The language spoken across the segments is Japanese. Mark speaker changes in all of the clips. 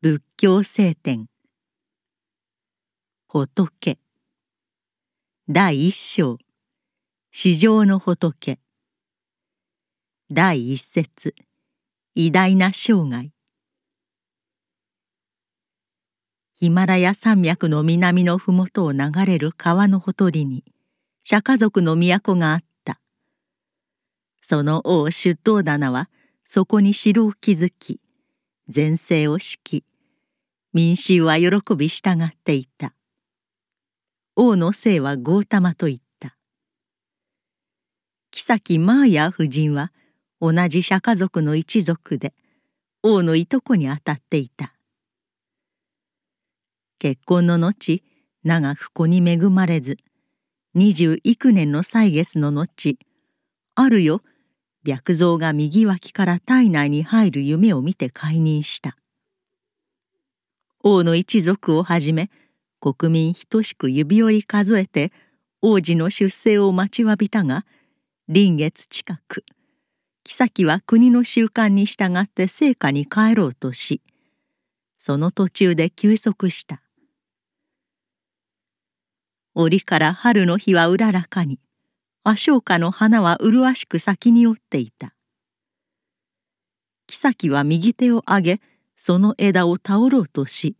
Speaker 1: 仏教聖典仏第一章史上の仏第一節偉大な生涯ヒマラヤ山脈の南の麓を流れる川のほとりに釈迦族の都があったその王出頭棚はそこに城を築き前世を敷き民衆は喜び従っていた王の姓はゴータマと言った妃マーヤ夫人は同じ釈迦族の一族で王のいとこにあたっていた結婚の後長く子に恵まれず二十幾年の歳月の後あるよ白蔵が右脇から体内に入る夢を見て解任した王の一族をはじめ国民等しく指折り数えて王子の出世を待ちわびたが臨月近く妃は国の習慣に従って成果に帰ろうとしその途中で休息した折から春の日はうららかに和尚花の花は麗しく先に折っていた妃は右手を上げその枝を倒ろうとし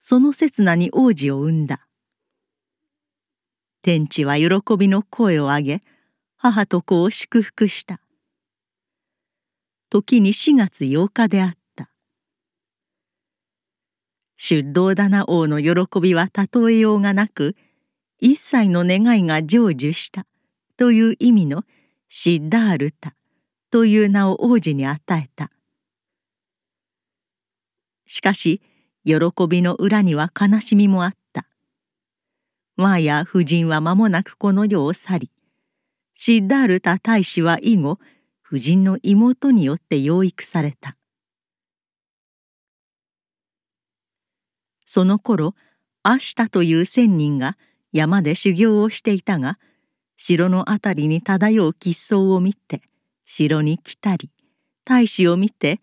Speaker 1: その刹那に王子を産んだ天地は喜びの声を上げ母と子を祝福した時に4月8日であった出道棚王の喜びは例えようがなく一切の願いが成就したという意味のシッダールタという名を王子に与えたしかし喜びの裏には悲しみもあったマーヤ夫人は間もなくこの世を去りシッダールタ大使は以後夫人の妹によって養育されたその頃アシタという仙人が山で修行をしていたが城の辺りに漂う喫相を見て城に来たり大使を見て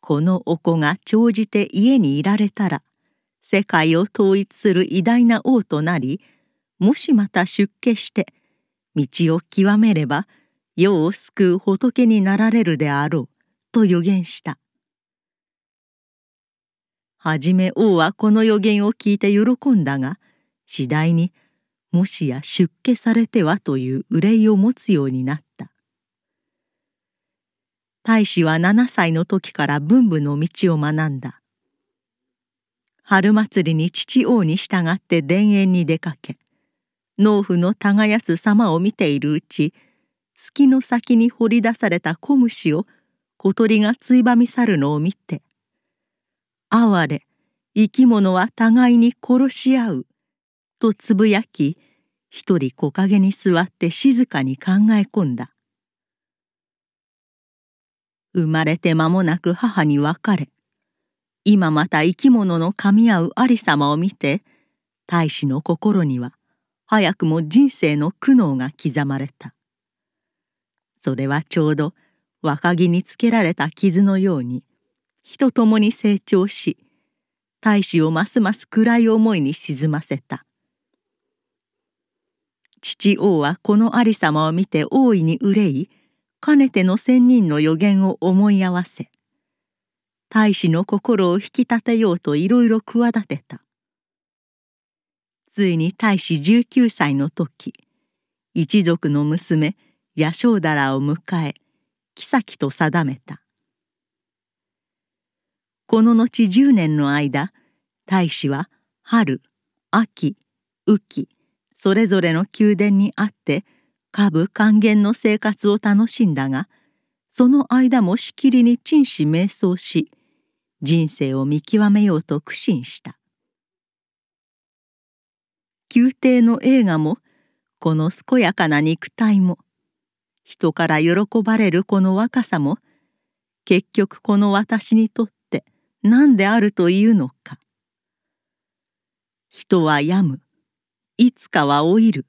Speaker 1: このお子が長じて家にいられたら世界を統一する偉大な王となりもしまた出家して道を極めれば世を救う仏になられるであろうと予言したはじめ王はこの予言を聞いて喜んだが次第に「もしや出家されてはという憂いを持つようになった大使は7歳の時から文武の道を学んだ春祭りに父王に従って田園に出かけ農夫の耕す様を見ているうち月の先に掘り出された小虫を小鳥がついばみ去るのを見て「哀れ生き物は互いに殺し合う」とつぶやき一人木陰に座って静かに考え込んだ生まれて間もなく母に別れ今また生き物の噛み合うありさまを見て大使の心には早くも人生の苦悩が刻まれたそれはちょうど若木につけられた傷のように人ともに成長し大使をますます暗い思いに沈ませた父王はこのありさまを見て大いに憂いかねての千人の予言を思い合わせ大使の心を引き立てようといろいろ企てたついに大使19歳の時一族の娘夜正だらを迎え妃と定めたこの後10年の間大使は春秋雨季それぞれの宮殿にあって下部還元の生活を楽しんだがその間もしきりに沈し瞑想し人生を見極めようと苦心した宮廷の映画もこの健やかな肉体も人から喜ばれるこの若さも結局この私にとって何であるというのか人は病むいつかは老いる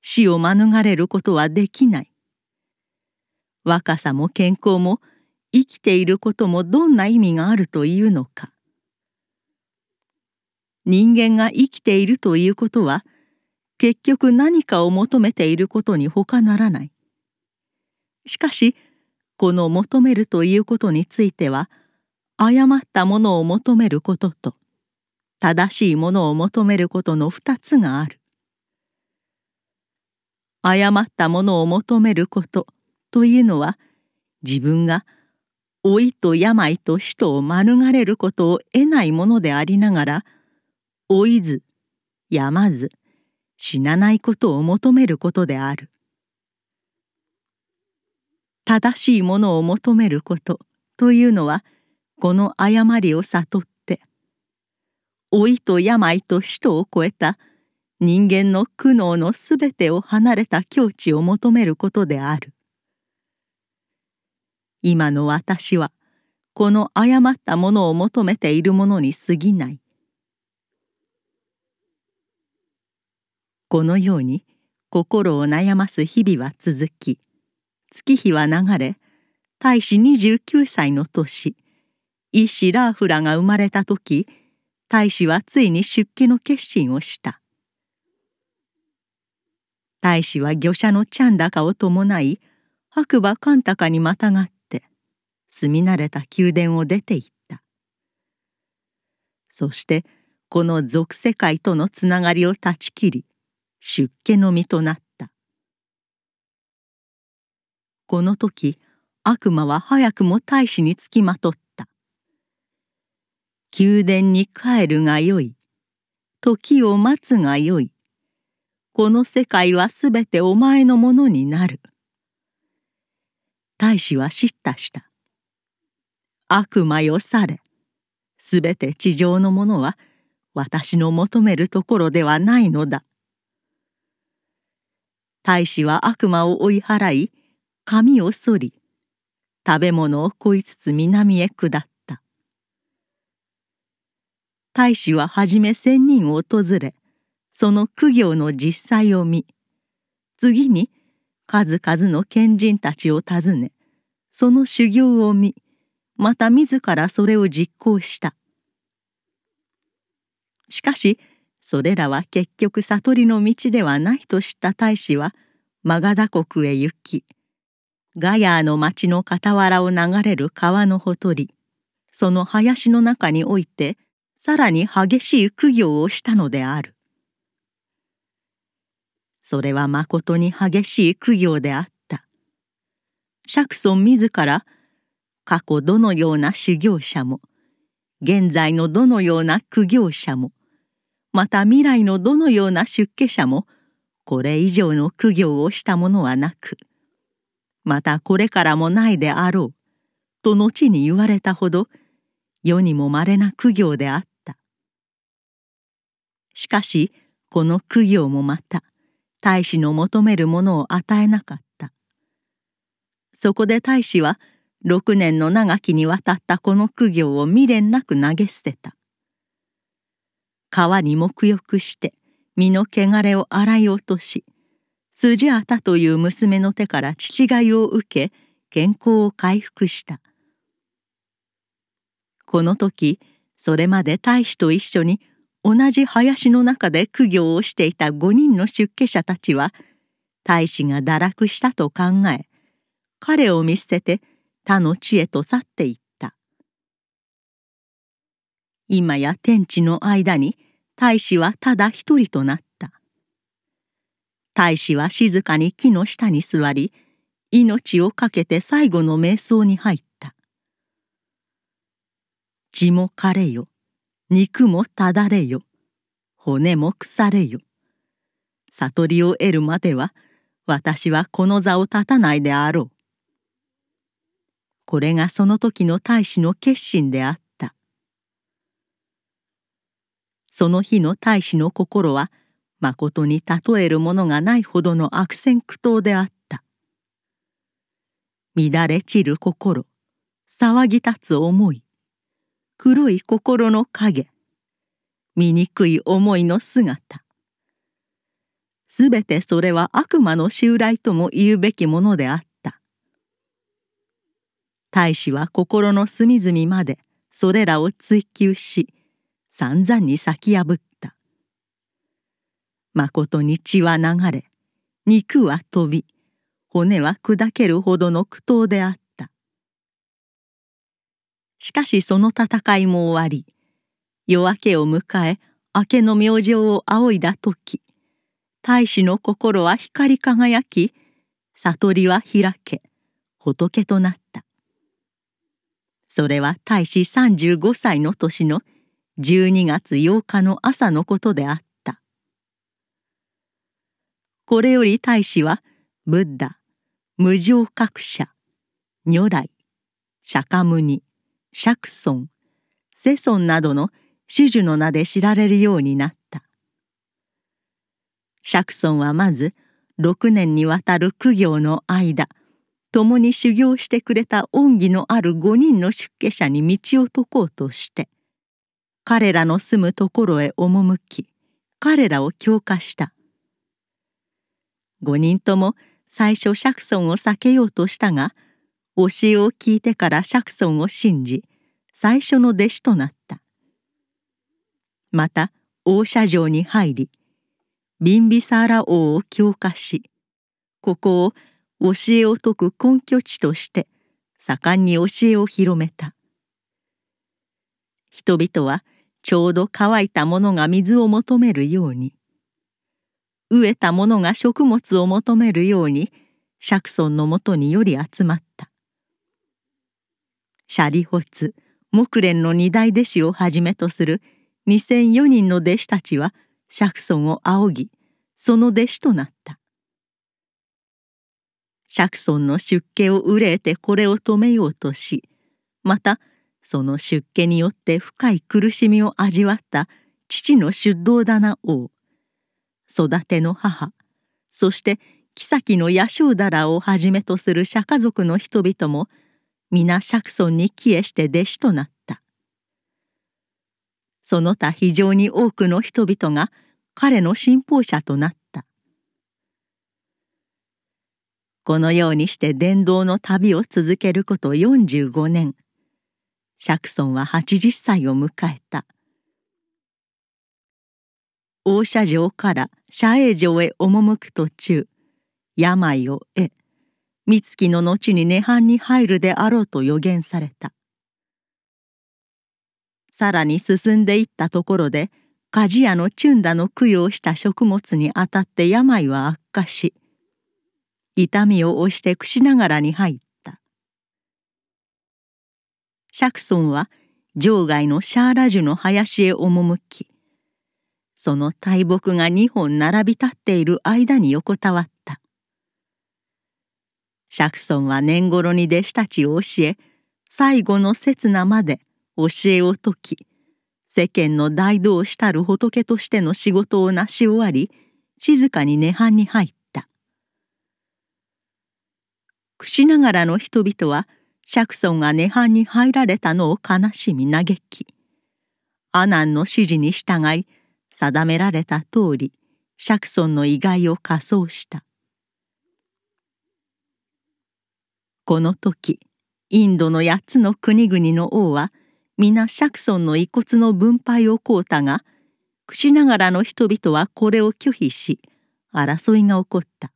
Speaker 1: 死を免れることはできない若さも健康も生きていることもどんな意味があるというのか人間が生きているということは結局何かを求めていることに他ならないしかしこの求めるということについては誤ったものを求めることと正しいものを求めることの二つがある。誤ったものを求めることというのは自分が老いと病と死とを免れることを得ないものでありながら老いず病まず死なないことを求めることである。正しいものを求めることというのはこの誤りを悟っ老いと病と死とを超えた人間の苦悩のすべてを離れた境地を求めることである。今の私はこの誤ったものを求めているものに過ぎない。このように心を悩ます日々は続き月日は流れ大使29歳の年医師ラーフラが生まれた時大使はついに出家の決心をした大使は御者のチャンダカを伴い白馬カンタカにまたがって住み慣れた宮殿を出て行ったそしてこの俗世界とのつながりを断ち切り出家の身となったこの時悪魔は早くも大使につきまとった宮殿に帰るがよい。時を待つがよい。この世界はすべてお前のものになる。大使は叱咤した。悪魔よされ。すべて地上のものは私の求めるところではないのだ。大使は悪魔を追い払い髪を剃り食べ物をこいつつ南へ下った。大使ははじめ千人を訪れその苦行の実際を見次に数々の賢人たちを訪ねその修行を見また自らそれを実行したしかしそれらは結局悟りの道ではないと知った大使はマガダ国へ行きガヤーの町の傍らを流れる川のほとりその林の中においてさらに激しい苦行をしたのであるそれはまことに激しい苦行であった釈尊自ら過去どのような修行者も現在のどのような苦行者もまた未来のどのような出家者もこれ以上の苦行をしたものはなくまたこれからもないであろうと後に言われたほど世にもまれな苦行であった。しかしこの苦行もまた大使の求めるものを与えなかったそこで大使は6年の長きにわたったこの苦行を未練なく投げ捨てた川に沐浴して身の汚れを洗い落としスジアタという娘の手から父がいを受け健康を回復したこの時それまで大使と一緒に同じ林の中で苦行をしていた5人の出家者たちは大使が堕落したと考え彼を見捨てて他の地へと去っていった今や天地の間に大使はただ一人となった大使は静かに木の下に座り命を懸けて最後の瞑想に入った「地も枯れよ」肉もただれよ骨も腐れよ悟りを得るまでは私はこの座を立たないであろうこれがその時の大使の決心であったその日の大使の心はまことに例えるものがないほどの悪戦苦闘であった乱れ散る心騒ぎ立つ思い黒い心の影醜い思いの姿すべてそれは悪魔の襲来とも言うべきものであった大使は心の隅々までそれらを追求し散々に咲き破ったまことに血は流れ肉は飛び骨は砕けるほどの苦闘であったしかしその戦いも終わり夜明けを迎え明けの明星を仰いだ時大使の心は光り輝き悟りは開け仏となったそれは大使35歳の年の12月8日の朝のことであったこれより大使はブッダ無常覚者如来釈迦牟尼釈尊世尊などの始終の名で知られるようになった釈尊はまず6年にわたる苦行の間共に修行してくれた恩義のある5人の出家者に道を解こうとして彼らの住むところへ赴き彼らを強化した5人とも最初釈尊を避けようとしたが「教えを聞いてから釈尊を信じ最初の弟子となったまた王社城に入りビンビサーラ王を強化しここを教えを説く根拠地として盛んに教えを広めた人々はちょうど乾いたものが水を求めるように飢えた者が食物を求めるように釈尊のもとにより集まったシャリホツ木蓮の二大弟子をはじめとする2004人の弟子たちは釈尊を仰ぎその弟子となった釈尊の出家を憂えてこれを止めようとしまたその出家によって深い苦しみを味わった父の出道棚王育ての母そして妃の野生だらをはじめとする釈家族の人々も皆釈尊に帰依して弟子となったその他非常に多くの人々が彼の信奉者となったこのようにして伝道の旅を続けること45年釈尊は80歳を迎えた王社城から社営城へ赴く途中病を得三月の後に涅槃に入るであろうと予言されたさらに進んでいったところで鍛冶屋のチュンダの供養した食物にあたって病は悪化し痛みを押して串ながらに入った釈尊は場外のシャーラジュの林へ赴きその大木が2本並び立っている間に横たわっ釈尊は年頃に弟子たちを教え最後の刹那まで教えを説き世間の大道したる仏としての仕事を成し終わり静かに涅槃に入ったしながらの人々は釈尊が涅槃に入られたのを悲しみ嘆き阿南の指示に従い定められた通り釈尊の遺骸を火葬したこの時インドの8つの国々の王は皆釈尊の遺骨の分配を請うたが屈しながらの人々はこれを拒否し争いが起こった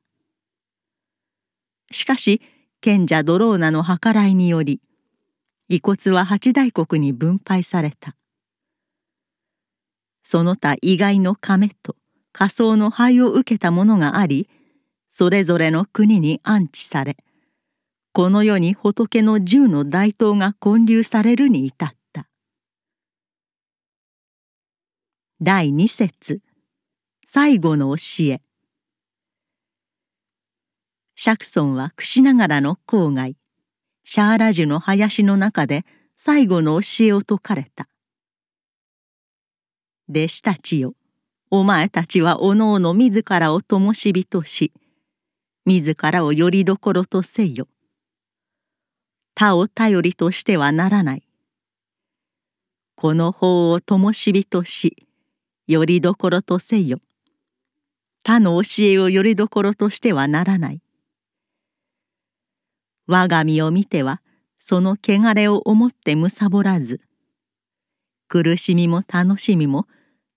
Speaker 1: しかし賢者ドローナの計らいにより遺骨は八大国に分配されたその他意外の亀と仮想の灰を受けたものがありそれぞれの国に安置されこの世に仏の十の大刀が建立されるに至った第二節最後の教え釈尊は櫛ながらの郊外シャーラジュの林の中で最後の教えを説かれた弟子たちよお前たちはおのおの自らを灯火とし自らをよりどころとせよ他を頼りとしてはならない。この法を灯火とし、よりどころとせよ。他の教えをよりどころとしてはならない。我が身を見ては、その汚れを思ってむさぼらず、苦しみも楽しみも、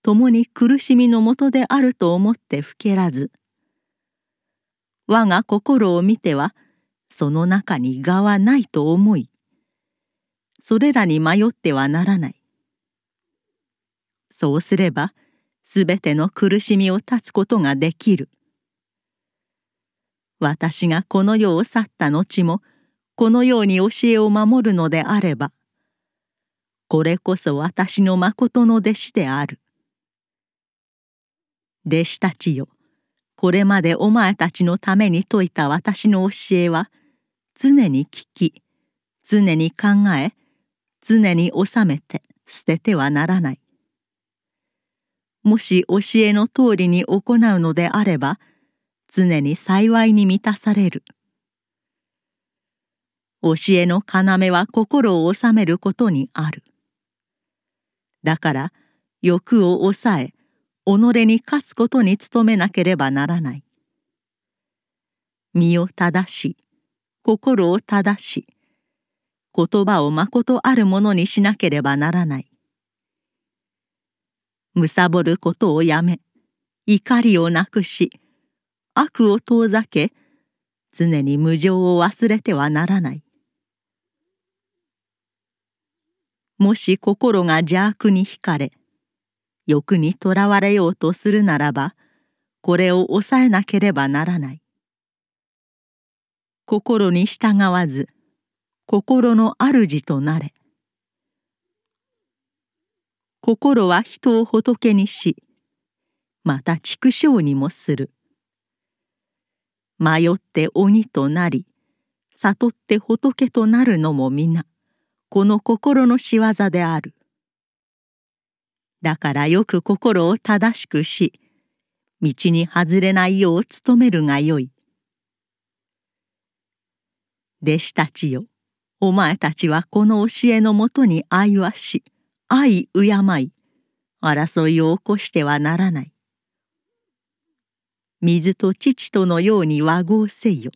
Speaker 1: 共に苦しみのもとであると思ってふけらず、我が心を見ては、その中に蛾はないと思いそれらに迷ってはならないそうすればすべての苦しみを断つことができる私がこの世を去った後もこのように教えを守るのであればこれこそ私のまことの弟子である弟子たちよこれまでお前たちのために説いた私の教えは常に聞き常に考え常に収めて捨ててはならないもし教えの通りに行うのであれば常に幸いに満たされる教えの要は心を治めることにあるだから欲を抑え己に勝つことに努めなければならない身を正し心を正し言葉をまことあるものにしなければならないむさぼることをやめ怒りをなくし悪を遠ざけ常に無常を忘れてはならないもし心が邪悪に惹かれ欲にとらわれようとするならばこれを抑えなければならない心に従わず心の主となれ心は人を仏にしまた畜生にもする迷って鬼となり悟って仏となるのも皆この心の仕業であるだからよく心を正しくし道に外れないよう努めるがよい弟子たちよお前たちはこの教えのもとに愛はし愛敬い争いを起こしてはならない水と父とのように和合せよ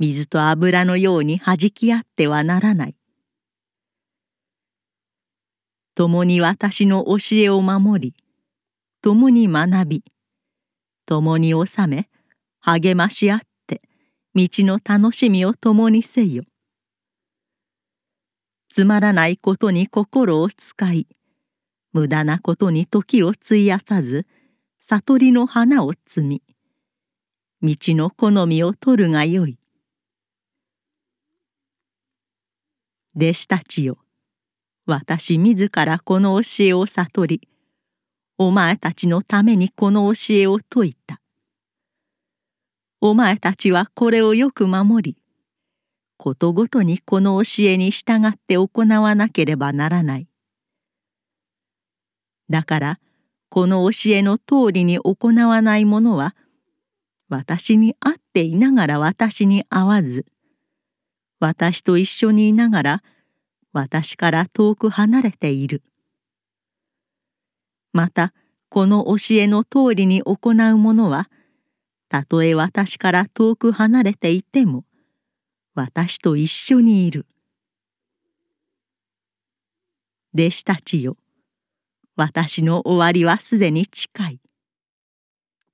Speaker 1: 水と油のように弾き合ってはならない共に私の教えを守り共に学び共に治め励まし合って、道の楽しみを共にせよ。つまらないことに心を使い、無駄なことに時を費やさず、悟りの花を摘み、道の好みを取るがよい。弟子たちよ、私自らこの教えを悟り、お前たちのためにこの教えを説いた。お前たちはこれをよく守りことごとにこの教えに従って行わなければならない。だからこの教えの通りに行わない者は私に会っていながら私に会わず私と一緒にいながら私から遠く離れている。またこの教えの通りに行う者はたとえ私から遠く離れていても私と一緒にいる弟子たちよ私の終わりはすでに近い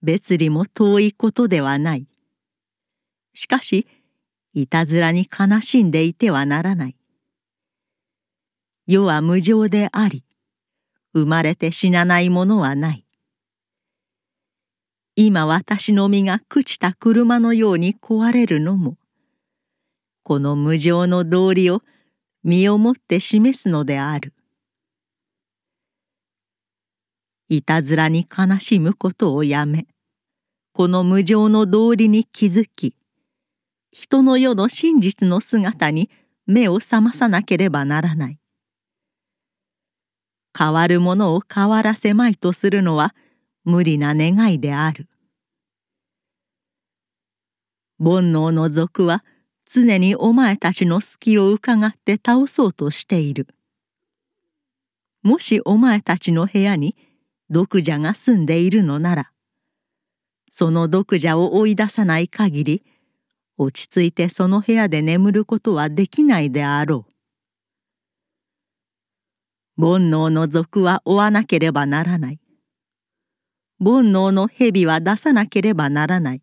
Speaker 1: 別離も遠いことではないしかしいたずらに悲しんでいてはならない世は無常であり生まれて死なないものはない今私の身が朽ちた車のように壊れるのもこの無常の道理を身をもって示すのである。いたずらに悲しむことをやめこの無常の道理に気づき人の世の真実の姿に目を覚まさなければならない。変わるものを変わらせまいとするのは無理な願いである煩悩の賊は常にお前たちの隙を伺って倒そうとしているもしお前たちの部屋に毒蛇が住んでいるのならその毒蛇を追い出さない限り落ち着いてその部屋で眠ることはできないであろう煩悩の賊は追わなければならない煩悩の蛇は出さなければならない。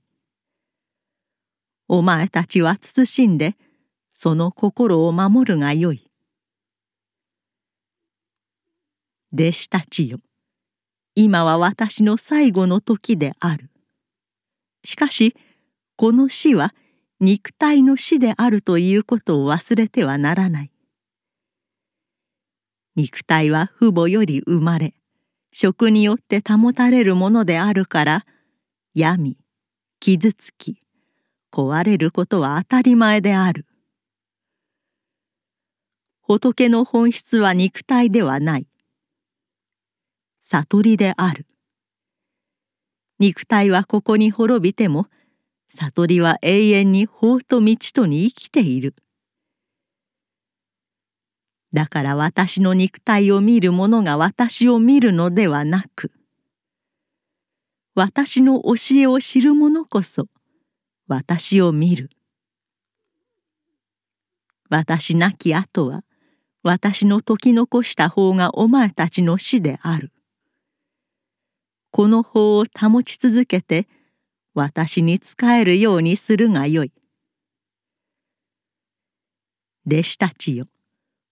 Speaker 1: お前たちは慎んで、その心を守るがよい。弟子たちよ、今は私の最後の時である。しかし、この死は肉体の死であるということを忘れてはならない。肉体は父母より生まれ、食によって保たれるものであるから闇傷つき壊れることは当たり前である仏の本質は肉体ではない悟りである肉体はここに滅びても悟りは永遠に法と道とに生きている。だから私の肉体を見る者が私を見るのではなく、私の教えを知る者こそ私を見る。私なき後は私の解き残した方がお前たちの死である。この法を保ち続けて私に仕えるようにするがよい。弟子たちよ。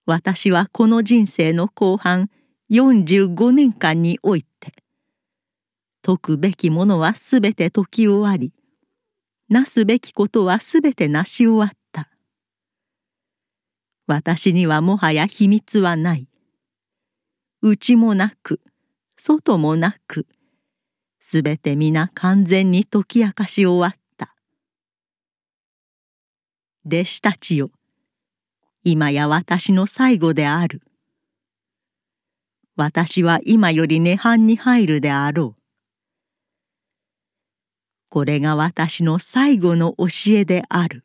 Speaker 1: 私はこの人生の後半45年間において解くべきものはすべて解き終わりなすべきことはすべてなし終わった私にはもはや秘密はない内もなく外もなくすべて皆完全に解き明かし終わった弟子たちよ今や私の最後である。私は今より涅槃に入るであろう。これが私の最後の教えである。